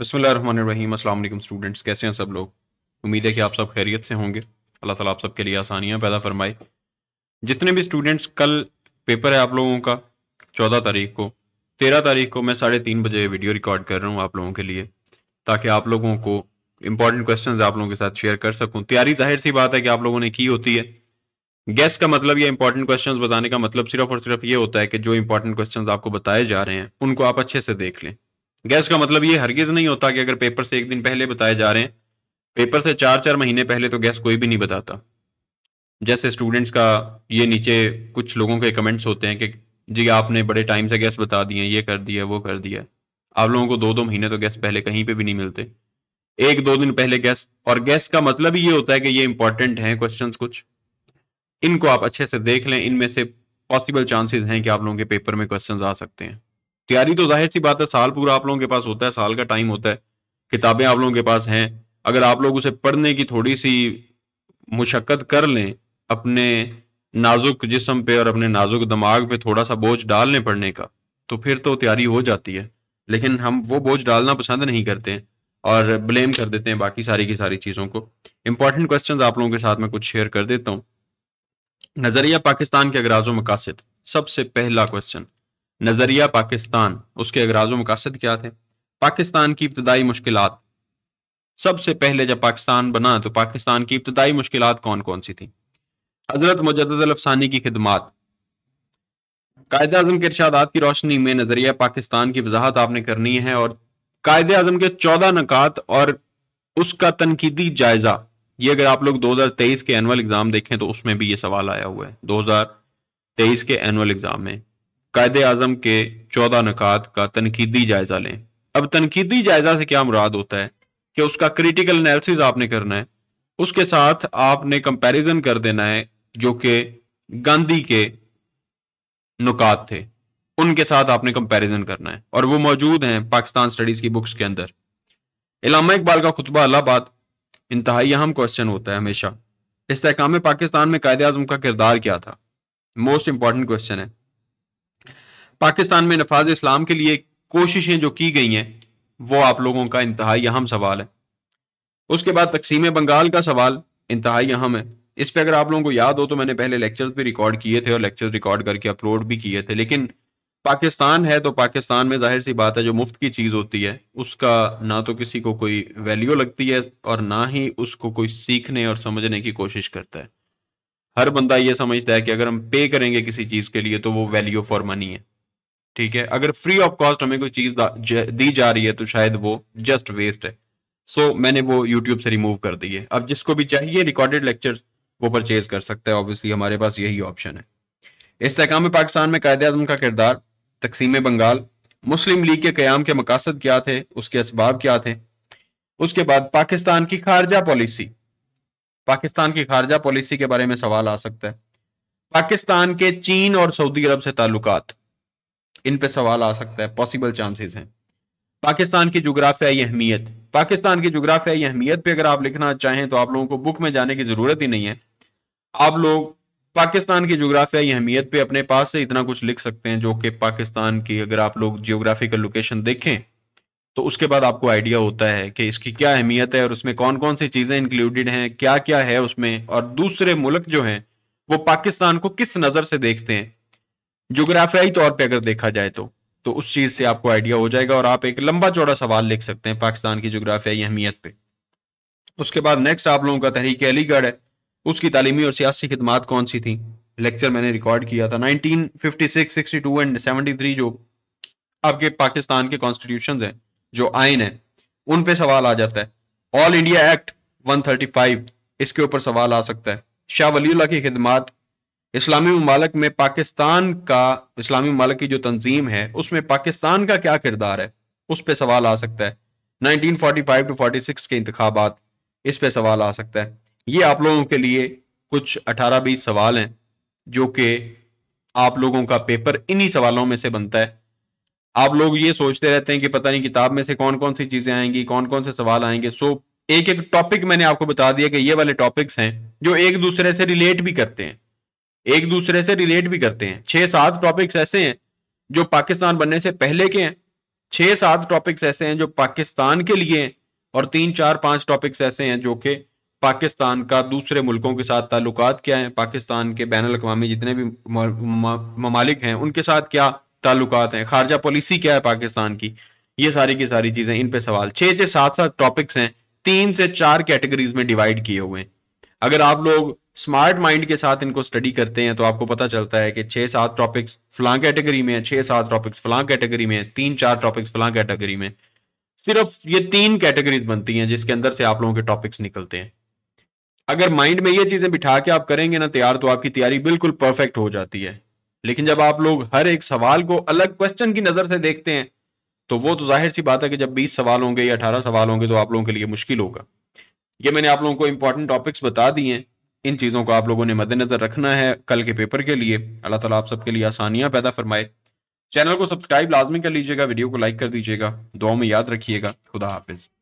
बसमीम स्टूडेंट्स कैसे हैं सब लोग उम्मीद है कि आप सब खैरियत से होंगे अल्लाह ताला आप सब के लिए आसानियाँ पैदा फरमाए जितने भी स्टूडेंट्स कल पेपर है आप लोगों का चौदह तारीख को तेरह तारीख को मैं साढ़े तीन बजे वीडियो रिकॉर्ड कर रहा हूँ आप लोगों के लिए ताकि आप लोगों को इंपॉर्टेंट क्वेश्चन आप लोगों के साथ शेयर कर सकूँ तैयारी जाहिर सी बात है कि आप लोगों ने की होती है गैस का मतलब या इंपॉर्टेंट क्वेश्चन बताने का मतलब सिर्फ और सिर्फ ये होता है कि जो इंपॉर्टेंट क्वेश्चन आपको बताए जा रहे हैं उनको आप अच्छे से देख लें गैस का मतलब ये हरगिज नहीं होता कि अगर पेपर से एक दिन पहले बताए जा रहे हैं पेपर से चार चार महीने पहले तो गैस कोई भी नहीं बताता जैसे स्टूडेंट्स का ये नीचे कुछ लोगों के कमेंट्स होते हैं कि जी आपने बड़े टाइम से गैस बता दिए ये कर दिया वो कर दिया आप लोगों को दो दो महीने तो गैस पहले कहीं पे भी नहीं मिलते एक दो दिन पहले गैस और गैस का मतलब ही ये होता है कि ये इंपॉर्टेंट हैं क्वेश्चन कुछ इनको आप अच्छे से देख लें इनमें से पॉसिबल चांसेस हैं कि आप लोगों के पेपर में क्वेश्चंस आ सकते हैं तैयारी तो जाहिर सी बात है साल पूरा आप लोगों के पास होता है साल का टाइम होता है किताबें आप लोगों के पास हैं अगर आप लोग उसे पढ़ने की थोड़ी सी मुशक्क़त कर लें अपने नाजुक जिसम पे और अपने नाजुक दिमाग पे थोड़ा सा बोझ डाल लें पढ़ने का तो फिर तो तैयारी हो जाती है लेकिन हम वो बोझ डालना पसंद नहीं करते हैं और ब्लेम कर देते हैं बाकी सारी की सारी चीज़ों को इंपॉर्टेंट क्वेश्चन आप लोगों के साथ में कुछ शेयर कर देता हूँ नजरिया पाकिस्तान के अगराज मकासद सबसे पहला क्वेश्चन नज़रिया पाकिस्तान उसके अगराज मकासद क्या थे पाकिस्तान की इब्तदाई मुश्किल सबसे पहले जब पाकिस्तान बना तो पाकिस्तान की इब्तदाई मुश्किल कौन कौन सी थी हजरत मुजदानी की खिदमत कायद अजम के इर्शादात की रोशनी में नजरिया पाकिस्तान की वजाहत आपने करनी है और कायद अजम के चौदह नकात और उसका तनकीदी जायजा ये अगर आप लोग 2023 के एनुअल एग्जाम देखें तो उसमें भी ये सवाल आया हुआ है 2023 के एनुअल एग्जाम में कायद आजम के चौदह नकात का तनकीदी जायजा लें अब तनकीदी जायजा से क्या मुराद होता है कि उसका क्रिटिकल एनालिसिस आपने करना है उसके साथ आपने कंपैरिजन कर देना है जो कि गांधी के नुकात थे उनके साथ आपने कंपैरिजन करना है और वो मौजूद हैं पाकिस्तान स्टडीज की बुक्स के अंदर इलामा इकबाल का खुतबा अलाहाबाद इंतहाई अहम क्वेश्चन होता है हमेशा इस्तेकाम पाकिस्तान में कायद आजम का किरदार क्या था मोस्ट इंपॉर्टेंट क्वेश्चन है पाकिस्तान में नफाज इस्लाम के लिए कोशिशें जो की गई हैं वो आप लोगों का इंतहाई अहम सवाल है उसके बाद तकसीम बंगाल का सवाल इंतहाई अहम है इस पर अगर आप लोगों को याद हो तो मैंने पहले लेक्चर भी रिकॉर्ड किए थे और लेक्चर रिकॉर्ड करके अपलोड भी किए थे लेकिन पाकिस्तान है तो पाकिस्तान में जाहिर सी बात है जो मुफ्त की चीज़ होती है उसका ना तो किसी को कोई वैल्यू लगती है और ना ही उसको कोई सीखने और समझने की कोशिश करता है हर बंदा ये समझता है कि अगर हम पे करेंगे किसी चीज़ के लिए तो वो वैल्यू फॉर मनी है ठीक है अगर फ्री ऑफ कॉस्ट हमें कोई चीज दी जा रही है तो शायद वो जस्ट वेस्ट है सो so, मैंने वो यूट्यूब से रिमूव कर दी है अब जिसको भी चाहिए रिकॉर्डेड लेक्चर वो परचेज कर सकता है ऑब्वियसली हमारे पास यही ऑप्शन है इसकाम पाकिस्तान में कायदे आजम का किरदार तकसीम बंगाल मुस्लिम लीग के क्याम के मकासद क्या थे उसके इसबाब क्या थे उसके बाद पाकिस्तान की खारजा पॉलिसी पाकिस्तान की खारजा पॉलिसी के बारे में सवाल आ सकता है पाकिस्तान के चीन और सऊदी अरब से ताल्लुकात इन पे सवाल आ सकता है पॉसिबल चांसेस हैं पाकिस्तान की जोग्राफियाई अहमियत पाकिस्तान की जोग्राफियाई अहमियत पे अगर आप लिखना चाहें तो आप लोगों को बुक में जाने की जरूरत ही नहीं है आप लोग पाकिस्तान की जोग्राफियाई अहमियत पे अपने पास से इतना कुछ लिख सकते हैं जो कि पाकिस्तान की अगर आप लोग जियोग्राफिकल लोकेशन देखें तो उसके बाद आपको आइडिया होता है कि इसकी क्या अहमियत है और उसमें कौन कौन सी चीज़ें इंक्लूडेड हैं क्या क्या है उसमें और दूसरे मुल्क जो हैं वो पाकिस्तान को किस नज़र से देखते हैं जोग्राफियाई तौर पे अगर देखा जाए तो तो उस चीज से आपको आइडिया हो जाएगा और आप एक लंबा चौड़ा सवाल लिख सकते हैं पाकिस्तान की जोग्राफियाई अहमियत पे उसके बाद नेक्स्ट आप लोगों का तहरीक अलीगढ़ है उसकी तालीमी और सियासी खदमात कौन सी थी लेक्चर मैंने रिकॉर्ड किया था 1956, 62 एंड 73 जो आपके पाकिस्तान के कॉन्स्टिट्यूशन हैं जो आइन है उन पे सवाल आ जाता है ऑल इंडिया एक्ट 135 इसके ऊपर सवाल आ सकता है शाह वली की खिदमात इस्लामी ममालक में पाकिस्तान का इस्लामी ममालक की जो तंजीम है उसमें पाकिस्तान का क्या किरदार है उस पर सवाल आ सकता है 1945 टू 46 के इंतबात इस पर सवाल आ सकता है ये आप लोगों के लिए कुछ 18-20 सवाल हैं जो कि आप लोगों का पेपर इन्हीं सवालों में से बनता है आप लोग ये सोचते रहते हैं कि पता नहीं किताब में से कौन कौन सी चीज़ें आएंगी कौन कौन से सवाल आएंगे सो एक एक टॉपिक मैंने आपको बता दिया कि ये वाले टॉपिक्स हैं जो एक दूसरे से रिलेट भी करते हैं एक दूसरे से रिलेट भी करते हैं छह सात टॉपिक्स ऐसे हैं जो पाकिस्तान बनने से पहले के हैं छह सात टॉपिक्स ऐसे हैं जो पाकिस्तान के लिए हैं और तीन चार पांच टॉपिक्स ऐसे हैं जो कि पाकिस्तान का दूसरे मुल्कों के साथ ताल्लुक क्या है पाकिस्तान के बैन अवी जितने भी ममालिक हैं उनके साथ क्या ताल्लुकात हैं खारजा पॉलिसी क्या है पाकिस्तान की ये सारी की सारी चीजें इन पे सवाल छह छह सात सात टॉपिक्स हैं तीन से चार कैटेगरीज में डिवाइड किए हुए हैं अगर आप लोग स्मार्ट माइंड के साथ इनको स्टडी करते हैं तो आपको पता चलता है कि छह सात टॉपिक्स फलां कैटेगरी में है सात टॉपिक्स फलां कैटेगरी में है तीन चार टॉपिक्स फलां कैटेगरी में सिर्फ ये तीन कैटेगरीज बनती हैं जिसके अंदर से आप लोगों के टॉपिक्स निकलते हैं अगर माइंड में ये चीज़ें बिठा के आप करेंगे ना तैयार तो, तो आपकी तैयारी बिल्कुल परफेक्ट हो जाती है लेकिन जब आप लोग हर एक सवाल को अलग क्वेश्चन की नज़र से देखते हैं तो वो तो जाहिर सी बात है कि जब बीस सवाल होंगे या अठारह सवाल होंगे तो आप लोगों के लिए मुश्किल होगा ये मैंने आप लोगों को इंपॉर्टेंट टॉपिक्स बता दिए हैं इन चीज़ों को आप लोगों ने मद्देनजर रखना है कल के पेपर के लिए अल्लाह ताला आप सबके लिए आसानियाँ पैदा फरमाए चैनल को सब्सक्राइब लाजमी कर लीजिएगा वीडियो को लाइक कर दीजिएगा दुआ में याद रखिएगा खुदा हाफिज़